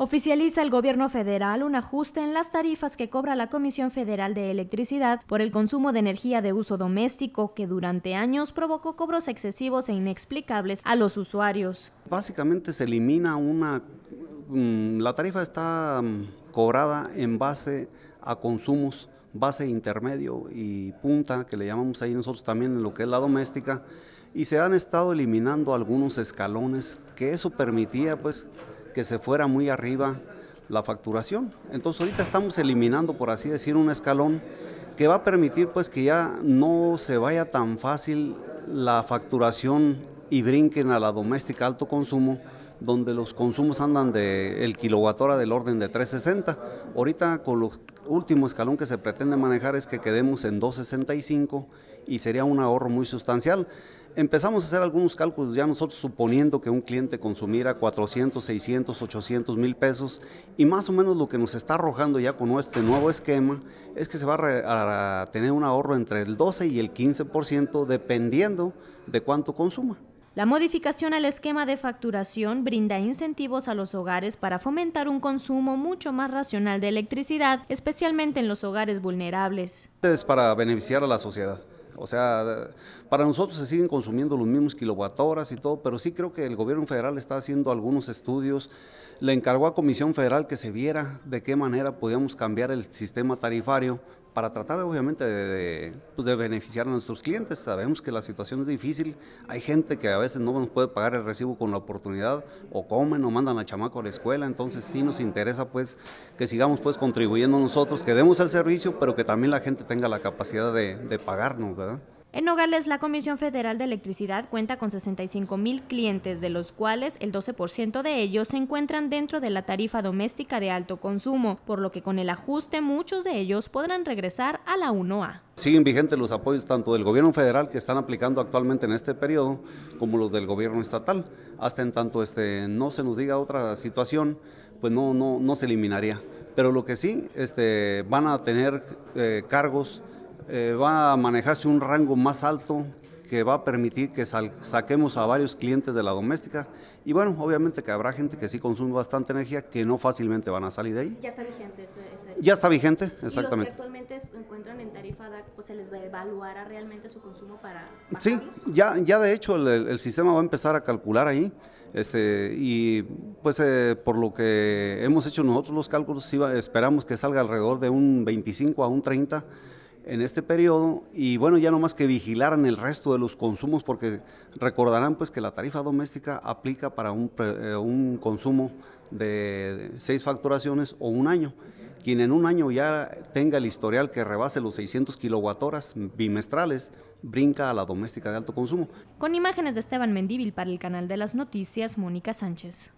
oficializa el gobierno federal un ajuste en las tarifas que cobra la Comisión Federal de Electricidad por el consumo de energía de uso doméstico que durante años provocó cobros excesivos e inexplicables a los usuarios. Básicamente se elimina una... Mm, la tarifa está mm, cobrada en base a consumos base intermedio y punta, que le llamamos ahí nosotros también en lo que es la doméstica, y se han estado eliminando algunos escalones que eso permitía pues que se fuera muy arriba la facturación. Entonces ahorita estamos eliminando, por así decir, un escalón que va a permitir pues que ya no se vaya tan fácil la facturación y brinquen a la doméstica alto consumo, donde los consumos andan de el kilowatt hora del orden de 360. Ahorita con el último escalón que se pretende manejar es que quedemos en 265 y sería un ahorro muy sustancial empezamos a hacer algunos cálculos ya nosotros suponiendo que un cliente consumiera 400, 600, 800 mil pesos y más o menos lo que nos está arrojando ya con este nuevo esquema es que se va a, tener un ahorro entre el 12 y el 15% dependiendo de cuánto consuma. La modificación al esquema de facturación brinda incentivos a los hogares para fomentar un consumo mucho más racional de electricidad, especialmente en los hogares vulnerables. Es para beneficiar a la sociedad. O sea, para nosotros se siguen consumiendo los mismos kilowatt-horas y todo, pero sí creo que el gobierno federal está haciendo algunos estudios. Le encargó a Comisión Federal que se viera de qué manera podíamos cambiar el sistema tarifario para tratar obviamente de, pues, de, beneficiar a nuestros clientes. Sabemos que la situación es difícil, hay gente que a veces no nos puede pagar el recibo con la oportunidad, o comen o mandan a chamaco a la escuela, entonces sí nos interesa pues que sigamos pues contribuyendo nosotros, que demos el servicio, pero que también la gente tenga la capacidad de, de pagarnos, ¿verdad? En Nogales, la Comisión Federal de Electricidad cuenta con 65 mil clientes, de los cuales el 12% de ellos se encuentran dentro de la tarifa doméstica de alto consumo, por lo que con el ajuste muchos de ellos podrán regresar a la 1A. Siguen vigentes los apoyos tanto del gobierno federal que están aplicando actualmente en este periodo como los del gobierno estatal. Hasta en tanto este, no se nos diga otra situación, pues no, no, no se eliminaría. Pero lo que sí, este, van a tener eh, cargos eh, va a manejarse un rango más alto que va a permitir que saquemos a varios clientes de la doméstica. Y bueno, obviamente que habrá gente que sí consume bastante energía, que no fácilmente van a salir de ahí. Ya está vigente. Este, este ya está vigente, exactamente. ¿Y los que actualmente se encuentran en tarifa DAC, pues se les va a evaluar realmente su consumo para Sí, ya, ya de hecho el, sistema va a empezar a calcular ahí. Este, y pues eh, por lo que hemos hecho nosotros los cálculos, esperamos que salga alrededor de un 25 a un 30 en este periodo y bueno, ya no más que vigilaran el resto de los consumos porque recordarán pues que la tarifa doméstica aplica para un, eh, un consumo de seis facturaciones o un año. Quien en un año ya tenga el historial que rebase los 600 kilowatt bimestrales, brinca a la doméstica de alto consumo. Con imágenes de Esteban Mendíbil para el canal de las noticias, Mónica Sánchez.